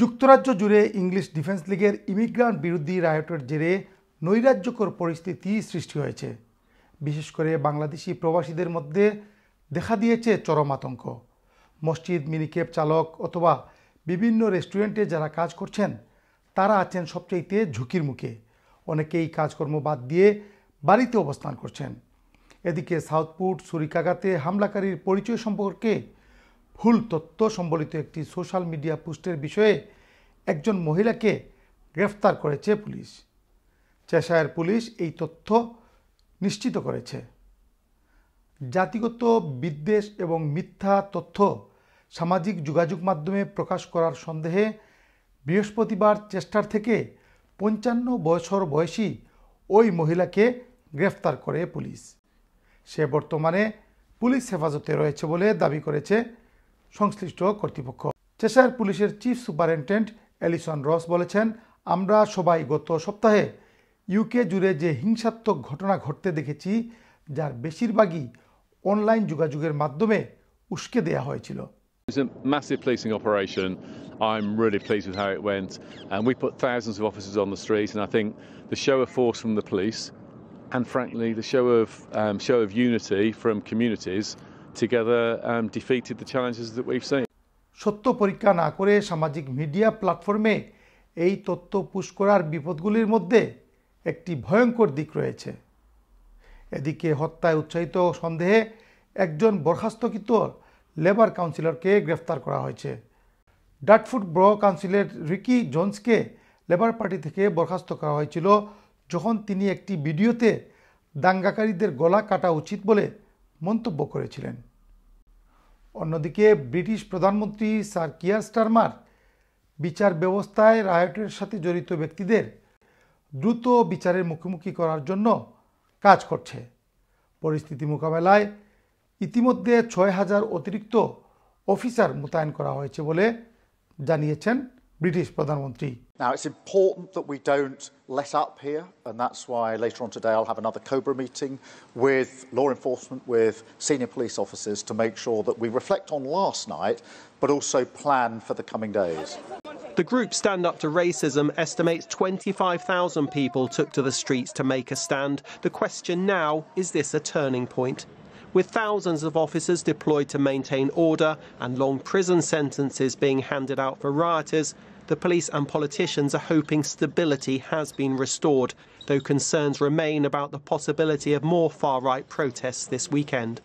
যুক্তরাজ্য জুড়ে English defence লীগের ইমিগ্রান্ট বিরোধী রায়টের জেরে নৈরাজ্যকর পরিস্থিতি সৃষ্টি হয়েছে বিশেষ করে বাংলাদেশি প্রবাসীদের মধ্যে দেখা দিয়েছে চরম আতঙ্ক মসজিদ মিনিকেপ চালক অথবা বিভিন্ন রেস্টুরেন্টে যারা কাজ করছেন তারা আছেন সবচাইতে ঝুঁকির মুখে অনেকেই কাজকর্ম বাদ দিয়ে বাড়িতে অবস্থান করছেন এদিকে সাউথপুট সুরিকাগাতে হামলাকারীর পরিচয় সম্পর্কে ভুল তথ্য সম্বলিত একটি সোশ্যাল মিডিয়া পোস্টের বিষয়ে একজন মহিলাকে গ্রেফতার করেছে পুলিশ চেশায়ের পুলিশ এই তথ্য নিশ্চিত করেছে জাতিগত বিদ্বেষ এবং মিথ্যা তথ্য সামাজিক যোগাযোগ মাধ্যমে প্রকাশ করার সন্দেহে বৃহস্পতিবার চেষ্টার থেকে পঞ্চান্ন বছর বয়সী ওই মহিলাকে গ্রেফতার করে পুলিশ সে বর্তমানে পুলিশ হেফাজতে রয়েছে বলে দাবি করেছে সংশ্লিষ্ট কর্তৃপক্ষ চেশায়ার পুলিশের চিফ সুপারিনটেন্ডেন্ট অ্যালিসন রস বলেছেন আমরা সবাই গত সপ্তাহে ইউকে জুড়ে যে হিংসাত্মক ঘটনা ঘটতে দেখেছি যার বেশিরভাগই অনলাইন যোগাযোগের মাধ্যমে উস্কে দেয়া হয়েছিল It's a massive policing operation. I'm really pleased with how it went. And we put thousands of officers on the street. And I think the show of force from the police, and frankly, the show of, um, show of unity from communities, together um, defeated the challenges that we've seen. সত্য পরীক্ষা না করে সামাজিক media প্ল্যাটফর্মে এই তথ্য push করার বিপদগুলির মধ্যে একটি ভয়ঙ্কর দিক রয়েছে এদিকে হত্যায় উৎসাহিত সন্দেহে একজন বরখাস্তকৃত লেবার কাউন্সিলরকে গ্রেফতার করা হয়েছে ডাটফুট ব্র কাউন্সিলের রিকি জোন্সকে লেবার পার্টি থেকে বরখাস্ত করা হয়েছিল যখন তিনি একটি ভিডিওতে দাঙ্গাকারীদের গলা কাটা উচিত বলে মন্তব্য করেছিলেন অন্যদিকে ব্রিটিশ প্রধানমন্ত্রী স্যার কিয়ার স্টারমার বিচার ব্যবস্থায় রায়টের সাথে জড়িত ব্যক্তিদের দ্রুত বিচারের মুখোমুখি করার জন্য কাজ করছে পরিস্থিতি মোকাবেলায় ইতিমধ্যে ছয় হাজার অতিরিক্ত অফিসার মোতায়েন করা হয়েছে বলে জানিয়েছেন British Now, it's important that we don't let up here, and that's why later on today I'll have another COBRA meeting with law enforcement, with senior police officers to make sure that we reflect on last night, but also plan for the coming days. The group Stand Up to Racism estimates 25,000 people took to the streets to make a stand. The question now is this a turning point? with thousands of officers deployed to maintain order and long prison sentences being handed out for rioters, the police and politicians are hoping stability has been restored, though concerns remain about the possibility of more far-right protests this weekend.